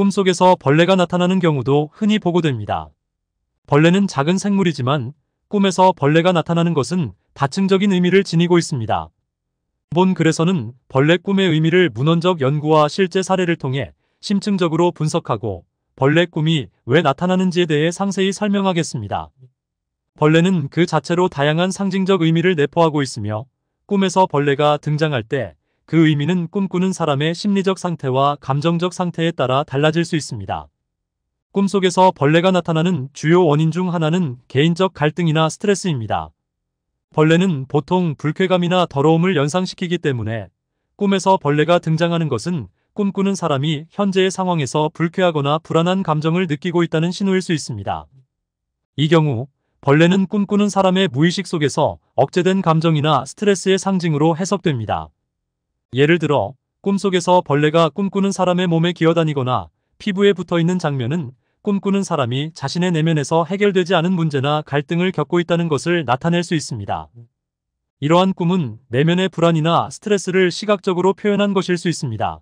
꿈속에서 벌레가 나타나는 경우도 흔히 보고됩니다. 벌레는 작은 생물이지만 꿈에서 벌레가 나타나는 것은 다층적인 의미를 지니고 있습니다. 본 글에서는 벌레 꿈의 의미를 문헌적 연구와 실제 사례를 통해 심층적으로 분석하고 벌레 꿈이 왜 나타나는지에 대해 상세히 설명하겠습니다. 벌레는 그 자체로 다양한 상징적 의미를 내포하고 있으며 꿈에서 벌레가 등장할 때그 의미는 꿈꾸는 사람의 심리적 상태와 감정적 상태에 따라 달라질 수 있습니다. 꿈속에서 벌레가 나타나는 주요 원인 중 하나는 개인적 갈등이나 스트레스입니다. 벌레는 보통 불쾌감이나 더러움을 연상시키기 때문에 꿈에서 벌레가 등장하는 것은 꿈꾸는 사람이 현재의 상황에서 불쾌하거나 불안한 감정을 느끼고 있다는 신호일 수 있습니다. 이 경우 벌레는 꿈꾸는 사람의 무의식 속에서 억제된 감정이나 스트레스의 상징으로 해석됩니다. 예를 들어 꿈속에서 벌레가 꿈꾸는 사람의 몸에 기어다니거나 피부에 붙어있는 장면은 꿈꾸는 사람이 자신의 내면에서 해결되지 않은 문제나 갈등을 겪고 있다는 것을 나타낼 수 있습니다. 이러한 꿈은 내면의 불안이나 스트레스를 시각적으로 표현한 것일 수 있습니다.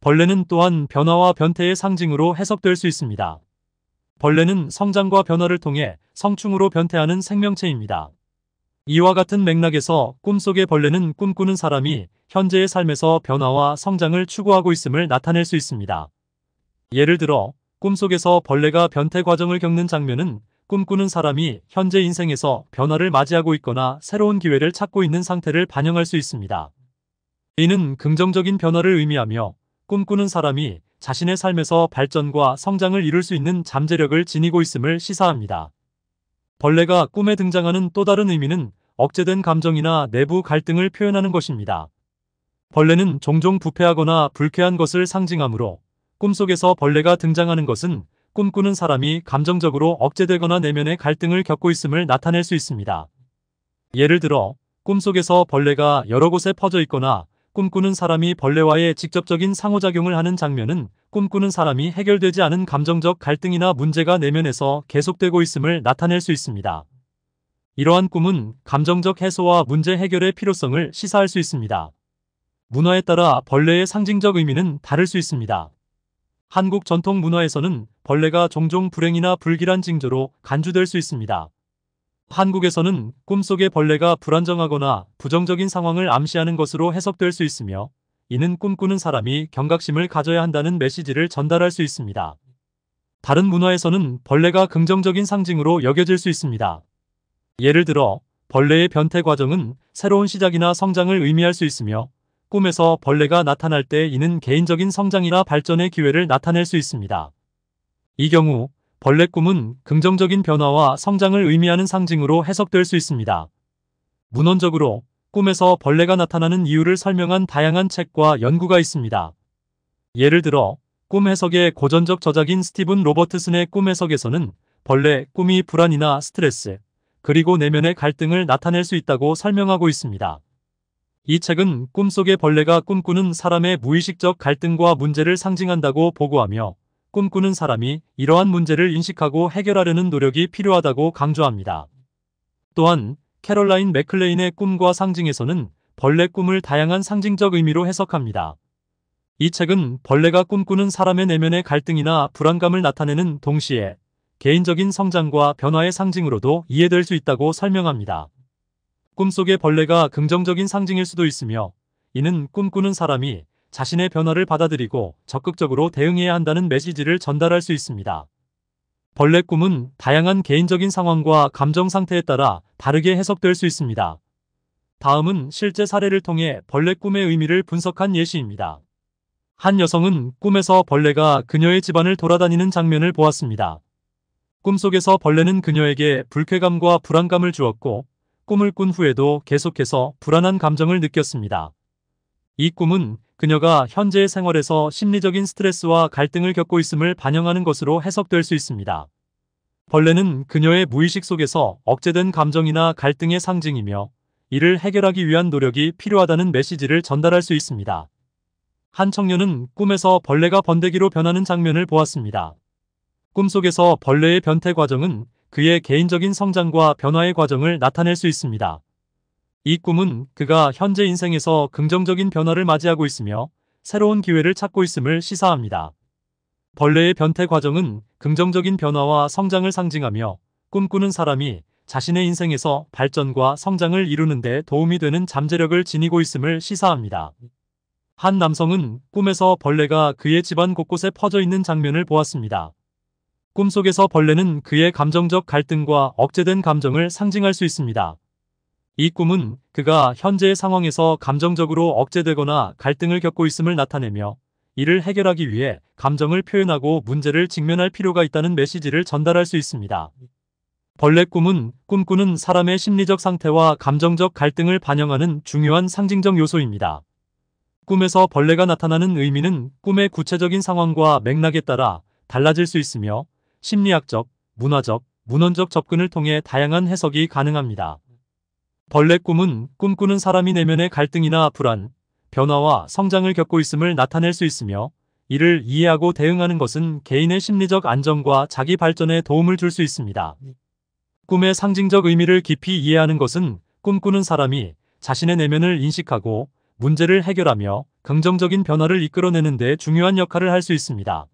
벌레는 또한 변화와 변태의 상징으로 해석될 수 있습니다. 벌레는 성장과 변화를 통해 성충으로 변태하는 생명체입니다. 이와 같은 맥락에서 꿈속의 벌레는 꿈꾸는 사람이 현재의 삶에서 변화와 성장을 추구하고 있음을 나타낼 수 있습니다. 예를 들어 꿈속에서 벌레가 변태 과정을 겪는 장면은 꿈꾸는 사람이 현재 인생에서 변화를 맞이하고 있거나 새로운 기회를 찾고 있는 상태를 반영할 수 있습니다. 이는 긍정적인 변화를 의미하며 꿈꾸는 사람이 자신의 삶에서 발전과 성장을 이룰 수 있는 잠재력을 지니고 있음을 시사합니다. 벌레가 꿈에 등장하는 또 다른 의미는 억제된 감정이나 내부 갈등을 표현하는 것입니다. 벌레는 종종 부패하거나 불쾌한 것을 상징하므로 꿈속에서 벌레가 등장하는 것은 꿈꾸는 사람이 감정적으로 억제되거나 내면의 갈등을 겪고 있음을 나타낼 수 있습니다. 예를 들어 꿈속에서 벌레가 여러 곳에 퍼져 있거나 꿈꾸는 사람이 벌레와의 직접적인 상호작용을 하는 장면은 꿈꾸는 사람이 해결되지 않은 감정적 갈등이나 문제가 내면에서 계속되고 있음을 나타낼 수 있습니다. 이러한 꿈은 감정적 해소와 문제 해결의 필요성을 시사할 수 있습니다. 문화에 따라 벌레의 상징적 의미는 다를 수 있습니다. 한국 전통 문화에서는 벌레가 종종 불행이나 불길한 징조로 간주될 수 있습니다. 한국에서는 꿈속의 벌레가 불안정하거나 부정적인 상황을 암시하는 것으로 해석될 수 있으며 이는 꿈꾸는 사람이 경각심을 가져야 한다는 메시지를 전달할 수 있습니다. 다른 문화에서는 벌레가 긍정적인 상징으로 여겨질 수 있습니다. 예를 들어 벌레의 변태 과정은 새로운 시작이나 성장을 의미할 수 있으며 꿈에서 벌레가 나타날 때 이는 개인적인 성장이나 발전의 기회를 나타낼 수 있습니다. 이 경우 벌레 꿈은 긍정적인 변화와 성장을 의미하는 상징으로 해석될 수 있습니다. 문헌적으로 꿈에서 벌레가 나타나는 이유를 설명한 다양한 책과 연구가 있습니다. 예를 들어 꿈 해석의 고전적 저작인 스티븐 로버트슨의 꿈 해석에서는 벌레, 꿈이 불안이나 스트레스, 그리고 내면의 갈등을 나타낼 수 있다고 설명하고 있습니다. 이 책은 꿈속의 벌레가 꿈꾸는 사람의 무의식적 갈등과 문제를 상징한다고 보고하며 꿈꾸는 사람이 이러한 문제를 인식하고 해결하려는 노력이 필요하다고 강조합니다. 또한 캐롤라인 맥클레인의 꿈과 상징에서는 벌레 꿈을 다양한 상징적 의미로 해석합니다. 이 책은 벌레가 꿈꾸는 사람의 내면의 갈등이나 불안감을 나타내는 동시에 개인적인 성장과 변화의 상징으로도 이해될 수 있다고 설명합니다. 꿈속의 벌레가 긍정적인 상징일 수도 있으며 이는 꿈꾸는 사람이 자신의 변화를 받아들이고 적극적으로 대응해야 한다는 메시지를 전달할 수 있습니다. 벌레 꿈은 다양한 개인적인 상황과 감정 상태에 따라 다르게 해석될 수 있습니다. 다음은 실제 사례를 통해 벌레 꿈의 의미를 분석한 예시입니다. 한 여성은 꿈에서 벌레가 그녀의 집안을 돌아다니는 장면을 보았습니다. 꿈속에서 벌레는 그녀에게 불쾌감과 불안감을 주었고 꿈을 꾼 후에도 계속해서 불안한 감정을 느꼈습니다. 이 꿈은 그녀가 현재의 생활에서 심리적인 스트레스와 갈등을 겪고 있음을 반영하는 것으로 해석될 수 있습니다. 벌레는 그녀의 무의식 속에서 억제된 감정이나 갈등의 상징이며 이를 해결하기 위한 노력이 필요하다는 메시지를 전달할 수 있습니다. 한 청년은 꿈에서 벌레가 번데기로 변하는 장면을 보았습니다. 꿈속에서 벌레의 변태 과정은 그의 개인적인 성장과 변화의 과정을 나타낼 수 있습니다. 이 꿈은 그가 현재 인생에서 긍정적인 변화를 맞이하고 있으며 새로운 기회를 찾고 있음을 시사합니다. 벌레의 변태 과정은 긍정적인 변화와 성장을 상징하며 꿈꾸는 사람이 자신의 인생에서 발전과 성장을 이루는 데 도움이 되는 잠재력을 지니고 있음을 시사합니다. 한 남성은 꿈에서 벌레가 그의 집안 곳곳에 퍼져 있는 장면을 보았습니다. 꿈속에서 벌레는 그의 감정적 갈등과 억제된 감정을 상징할 수 있습니다. 이 꿈은 그가 현재의 상황에서 감정적으로 억제되거나 갈등을 겪고 있음을 나타내며 이를 해결하기 위해 감정을 표현하고 문제를 직면할 필요가 있다는 메시지를 전달할 수 있습니다. 벌레 꿈은 꿈꾸는 사람의 심리적 상태와 감정적 갈등을 반영하는 중요한 상징적 요소입니다. 꿈에서 벌레가 나타나는 의미는 꿈의 구체적인 상황과 맥락에 따라 달라질 수 있으며 심리학적, 문화적, 문헌적 접근을 통해 다양한 해석이 가능합니다. 벌레 꿈은 꿈꾸는 사람이 내면의 갈등이나 불안, 변화와 성장을 겪고 있음을 나타낼 수 있으며 이를 이해하고 대응하는 것은 개인의 심리적 안정과 자기 발전에 도움을 줄 수 있습니다. 꿈의 상징적 의미를 깊이 이해하는 것은 꿈꾸는 사람이 자신의 내면을 인식하고 문제를 해결하며 긍정적인 변화를 이끌어내는 데 중요한 역할을 할 수 있습니다.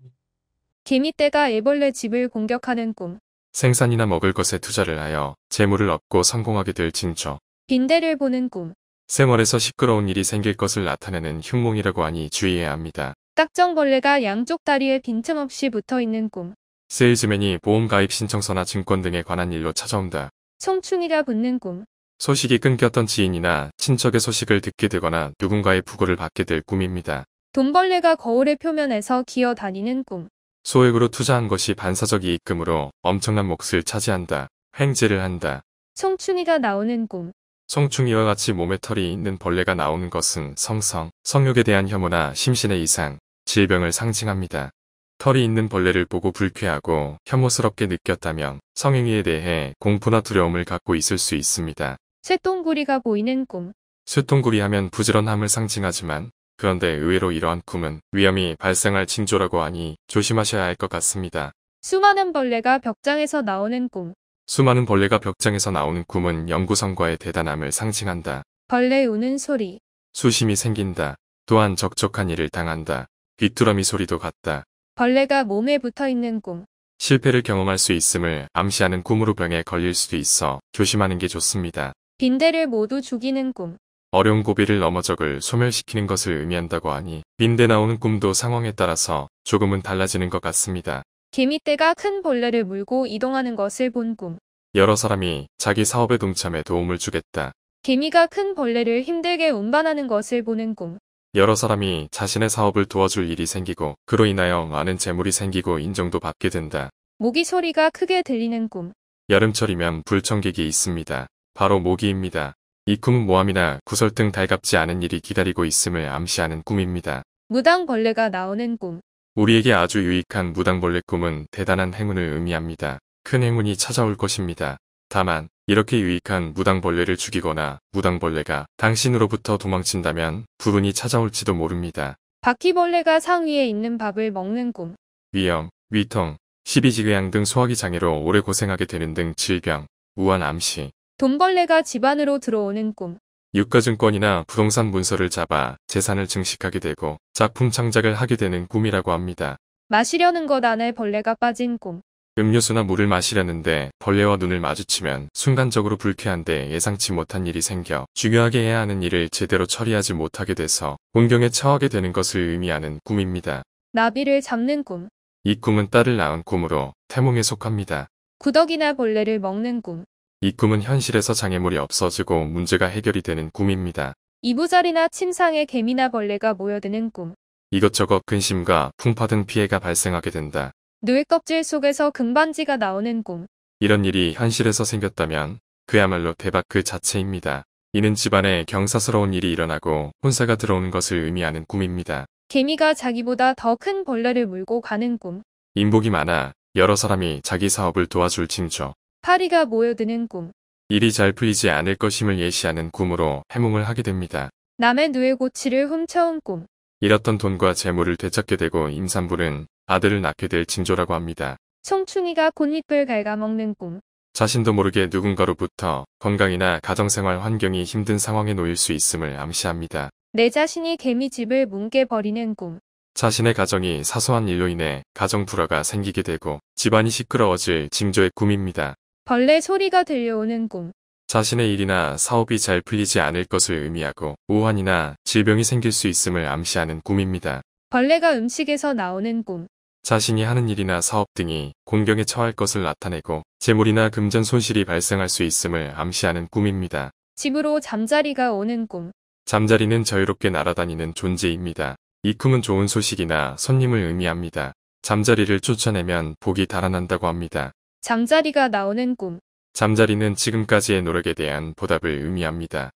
개미떼가 애벌레 집을 공격하는 꿈 생산이나 먹을 것에 투자를 하여 재물을 얻고 성공하게 될 징조 빈대를 보는 꿈. 생활에서 시끄러운 일이 생길 것을 나타내는 흉몽이라고 하니 주의해야 합니다. 딱정벌레가 양쪽 다리에 빈틈없이 붙어있는 꿈. 세일즈맨이 보험 가입 신청서나 증권 등에 관한 일로 찾아온다. 송충이가 붙는 꿈. 소식이 끊겼던 지인이나 친척의 소식을 듣게 되거나 누군가의 부고를 받게 될 꿈입니다. 돈벌레가 거울의 표면에서 기어다니는 꿈. 소액으로 투자한 것이 반사적 이익금으로 엄청난 몫을 차지한다. 횡재를 한다. 송충이가 나오는 꿈. 성충이와 같이 몸에 털이 있는 벌레가 나오는 것은 성성, 성욕에 대한 혐오나 심신의 이상, 질병을 상징합니다. 털이 있는 벌레를 보고 불쾌하고 혐오스럽게 느꼈다면 성행위에 대해 공포나 두려움을 갖고 있을 수 있습니다. 쇠똥구리가 보이는 꿈 쇠똥구리 하면 부지런함을 상징하지만 그런데 의외로 이러한 꿈은 위험이 발생할 징조라고 하니 조심하셔야 할 것 같습니다. 수많은 벌레가 벽장에서 나오는 꿈 수많은 벌레가 벽장에서 나오는 꿈은 연구성과의 대단함을 상징한다. 벌레 우는 소리. 수심이 생긴다. 또한 적적한 일을 당한다. 귀뚜라미 소리도 같다. 벌레가 몸에 붙어있는 꿈. 실패를 경험할 수 있음을 암시하는 꿈으로 병에 걸릴 수도 있어 조심하는 게 좋습니다. 빈대를 모두 죽이는 꿈. 어려운 고비를 넘어 적을 소멸시키는 것을 의미한다고 하니 빈대 나오는 꿈도 상황에 따라서 조금은 달라지는 것 같습니다. 개미떼가 큰 벌레를 물고 이동하는 것을 본 꿈. 여러 사람이 자기 사업에 동참해 도움을 주겠다. 개미가 큰 벌레를 힘들게 운반하는 것을 보는 꿈. 여러 사람이 자신의 사업을 도와줄 일이 생기고 그로 인하여 많은 재물이 생기고 인정도 받게 된다. 모기 소리가 크게 들리는 꿈. 여름철이면 불청객이 있습니다. 바로 모기입니다. 이 꿈은 모함이나 구설 등 달갑지 않은 일이 기다리고 있음을 암시하는 꿈입니다. 무당벌레가 나오는 꿈. 우리에게 아주 유익한 무당벌레 꿈은 대단한 행운을 의미합니다. 큰 행운이 찾아올 것입니다. 다만 이렇게 유익한 무당벌레를 죽이거나 무당벌레가 당신으로부터 도망친다면 불운이 찾아올지도 모릅니다. 바퀴벌레가 상위에 있는 밥을 먹는 꿈. 위염, 위통, 십이지의양 등 소화기 장애로 오래 고생하게 되는 등 질병, 우한 암시. 돈벌레가 집안으로 들어오는 꿈. 유가증권이나 부동산 문서를 잡아 재산을 증식하게 되고 작품 창작을 하게 되는 꿈이라고 합니다. 마시려는 것 안에 벌레가 빠진 꿈. 음료수나 물을 마시려는데 벌레와 눈을 마주치면 순간적으로 불쾌한데 예상치 못한 일이 생겨 중요하게 해야 하는 일을 제대로 처리하지 못하게 돼서 공경에 처하게 되는 것을 의미하는 꿈입니다. 나비를 잡는 꿈. 이 꿈은 딸을 낳은 꿈으로 태몽에 속합니다. 구덕이나 벌레를 먹는 꿈. 이 꿈은 현실에서 장애물이 없어지고 문제가 해결이 되는 꿈입니다. 이부자리나 침상에 개미나 벌레가 모여드는 꿈. 이것저것 근심과 풍파 등 피해가 발생하게 된다. 뇌 껍질 속에서 금반지가 나오는 꿈. 이런 일이 현실에서 생겼다면 그야말로 대박 그 자체입니다. 이는 집안에 경사스러운 일이 일어나고 혼사가 들어오는 것을 의미하는 꿈입니다. 개미가 자기보다 더 큰 벌레를 물고 가는 꿈. 인복이 많아 여러 사람이 자기 사업을 도와줄 징조. 파리가 모여드는 꿈. 일이 잘 풀리지 않을 것임을 예시하는 꿈으로 해몽을 하게 됩니다. 남의 누에 고치를 훔쳐온 꿈. 잃었던 돈과 재물을 되찾게 되고 임산부는 아들을 낳게 될 징조라고 합니다. 청충이가 곤잎을 갉아먹는 꿈. 자신도 모르게 누군가로부터 건강이나 가정생활 환경이 힘든 상황에 놓일 수 있음을 암시합니다. 내 자신이 개미집을 뭉개버리는 꿈. 자신의 가정이 사소한 일로 인해 가정 불화가 생기게 되고 집안이 시끄러워질 징조의 꿈입니다. 벌레 소리가 들려오는 꿈. 자신의 일이나 사업이 잘 풀리지 않을 것을 의미하고 우환이나 질병이 생길 수 있음을 암시하는 꿈입니다. 벌레가 음식에서 나오는 꿈. 자신이 하는 일이나 사업 등이 공경에 처할 것을 나타내고 재물이나 금전 손실이 발생할 수 있음을 암시하는 꿈입니다. 집으로 잠자리가 오는 꿈. 잠자리는 자유롭게 날아다니는 존재입니다. 이 꿈은 좋은 소식이나 손님을 의미합니다. 잠자리를 쫓아내면 복이 달아난다고 합니다. 잠자리가 나오는 꿈. 잠자리는 지금까지의 노력에 대한 보답을 의미합니다.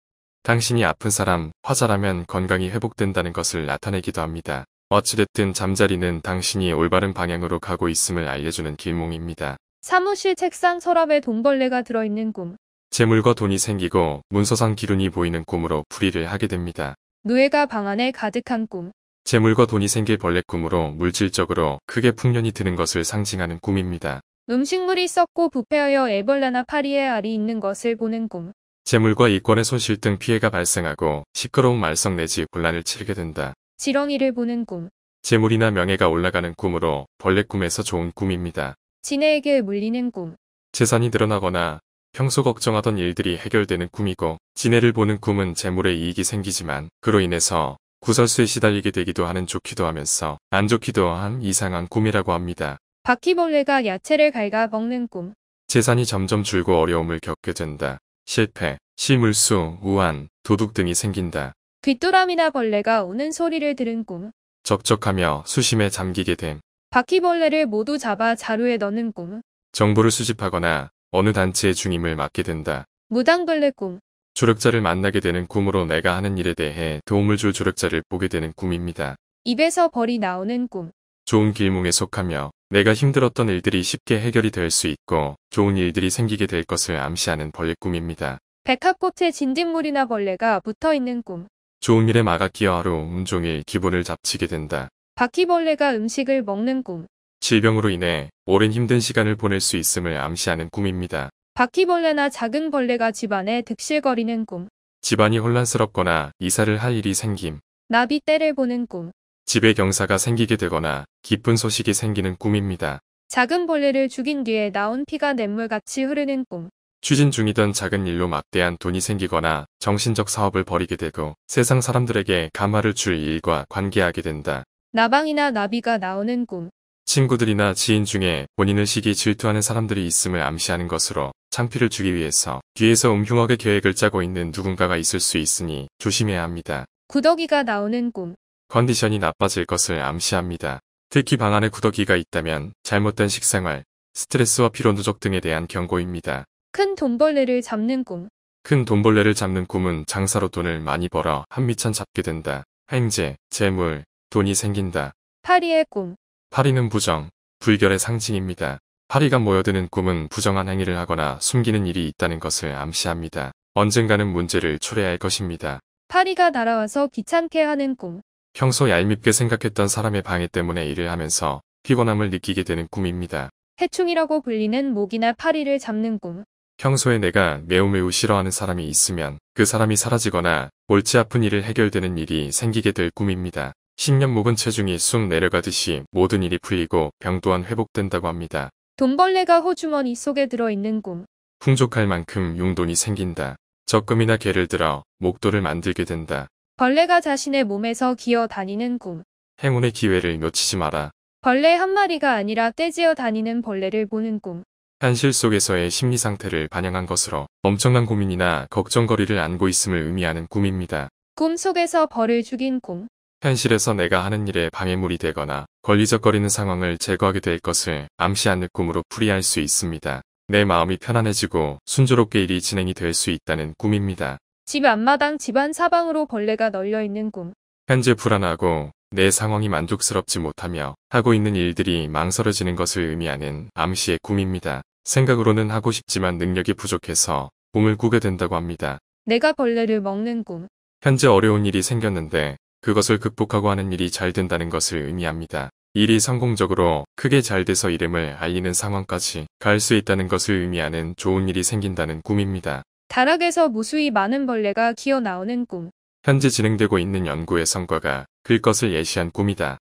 당신이 아픈 사람, 화자라면 건강이 회복된다는 것을 나타내기도 합니다. 어찌됐든 잠자리는 당신이 올바른 방향으로 가고 있음을 알려주는 길몽입니다. 사무실 책상 서랍에 돈벌레가 들어있는 꿈. 재물과 돈이 생기고 문서상 기운이 보이는 꿈으로 풀이를 하게 됩니다. 누에가 방 안에 가득한 꿈. 재물과 돈이 생길 벌레 꿈으로 물질적으로 크게 풍년이 드는 것을 상징하는 꿈입니다. 음식물이 썩고 부패하여 애벌라나 파리의 알이 있는 것을 보는 꿈. 재물과 이권의 손실 등 피해가 발생하고 시끄러운 말썽 내지 곤란을 치르게 된다. 지렁이를 보는 꿈. 재물이나 명예가 올라가는 꿈으로 벌레 꿈에서 좋은 꿈입니다. 지네에게 물리는 꿈. 재산이 늘어나거나 평소 걱정하던 일들이 해결되는 꿈이고 지네를 보는 꿈은 재물에 이익이 생기지만 그로 인해서 구설수에 시달리게 되기도 하는 좋기도 하면서 안 좋기도 한 이상한 꿈이라고 합니다. 바퀴벌레가 야채를 갉아 먹는 꿈. 재산이 점점 줄고 어려움을 겪게 된다. 실패, 시물수, 우한, 도둑 등이 생긴다. 귀뚜라미나 벌레가 우는 소리를 들은 꿈. 접촉하며 수심에 잠기게 됨. 바퀴벌레를 모두 잡아 자루에 넣는 꿈. 정보를 수집하거나 어느 단체의 중임을 맡게 된다. 무당벌레 꿈. 조력자를 만나게 되는 꿈으로 내가 하는 일에 대해 도움을 줄 조력자를 보게 되는 꿈입니다. 입에서 벌이 나오는 꿈. 좋은 길몽에 속하며 내가 힘들었던 일들이 쉽게 해결이 될 수 있고 좋은 일들이 생기게 될 것을 암시하는 벌레 꿈입니다. 백합꽃에 진딧물이나 벌레가 붙어 있는 꿈. 좋은 일에 마아 끼어하루 온종일 기분을 잡치게 된다. 바퀴벌레가 음식을 먹는 꿈. 질병으로 인해 오랜 힘든 시간을 보낼 수 있음을 암시하는 꿈입니다. 바퀴벌레나 작은 벌레가 집안에 득실거리는 꿈. 집안이 혼란스럽거나 이사를 할 일이 생김. 나비 떼를 보는 꿈. 집에 경사가 생기게 되거나 기쁜 소식이 생기는 꿈입니다. 작은 벌레를 죽인 뒤에 나온 피가 냇물같이 흐르는 꿈. 추진 중이던 작은 일로 막대한 돈이 생기거나 정신적 사업을 벌이게 되고 세상 사람들에게 감화를 줄 일과 관계하게 된다. 나방이나 나비가 나오는 꿈. 친구들이나 지인 중에 본인을 시기 질투하는 사람들이 있음을 암시하는 것으로 창피를 주기 위해서 뒤에서 음흉하게 계획을 짜고 있는 누군가가 있을 수 있으니 조심해야 합니다. 구더기가 나오는 꿈. 컨디션이 나빠질 것을 암시합니다. 특히 방 안에 구더기가 있다면 잘못된 식생활, 스트레스와 피로 누적 등에 대한 경고입니다. 큰 돈벌레를 잡는 꿈 큰 돈벌레를 잡는 꿈은 장사로 돈을 많이 벌어 한미천 잡게 된다. 행제, 재물, 돈이 생긴다. 파리의 꿈 파리는 부정, 불결의 상징입니다. 파리가 모여드는 꿈은 부정한 행위를 하거나 숨기는 일이 있다는 것을 암시합니다. 언젠가는 문제를 초래할 것입니다. 파리가 날아와서 귀찮게 하는 꿈 평소 얄밉게 생각했던 사람의 방해 때문에 일을 하면서 피곤함을 느끼게 되는 꿈입니다. 해충이라고 불리는 모기나 파리를 잡는 꿈. 평소에 내가 매우 매우 싫어하는 사람이 있으면 그 사람이 사라지거나 골치 아픈 일을 해결되는 일이 생기게 될 꿈입니다. 10년 묵은 체중이 쑥 내려가듯이 모든 일이 풀리고 병 또한 회복된다고 합니다. 돈벌레가 호주머니 속에 들어있는 꿈. 풍족할 만큼 용돈이 생긴다. 적금이나 개를 들어 목도를 만들게 된다. 벌레가 자신의 몸에서 기어 다니는 꿈. 행운의 기회를 놓치지 마라. 벌레 한 마리가 아니라 떼지어 다니는 벌레를 보는 꿈. 현실 속에서의 심리 상태를 반영한 것으로 엄청난 고민이나 걱정거리를 안고 있음을 의미하는 꿈입니다. 꿈 속에서 벌을 죽인 꿈. 현실에서 내가 하는 일에 방해물이 되거나 걸리적거리는 상황을 제거하게 될 것을 암시하는 꿈으로 풀이할 수 있습니다. 내 마음이 편안해지고 순조롭게 일이 진행이 될 수 있다는 꿈입니다. 집 앞마당 집안 사방으로 벌레가 널려있는 꿈. 현재 불안하고 내 상황이 만족스럽지 못하며 하고 있는 일들이 망설여지는 것을 의미하는 암시의 꿈입니다. 생각으로는 하고 싶지만 능력이 부족해서 꿈을 꾸게 된다고 합니다. 내가 벌레를 먹는 꿈. 현재 어려운 일이 생겼는데 그것을 극복하고 하는 일이 잘 된다는 것을 의미합니다. 일이 성공적으로 크게 잘 돼서 이름을 알리는 상황까지 갈 수 있다는 것을 의미하는 좋은 일이 생긴다는 꿈입니다. 다락에서 무수히 많은 벌레가 기어나오는 꿈. 현재 진행되고 있는 연구의 성과가 그것을 예시한 꿈이다.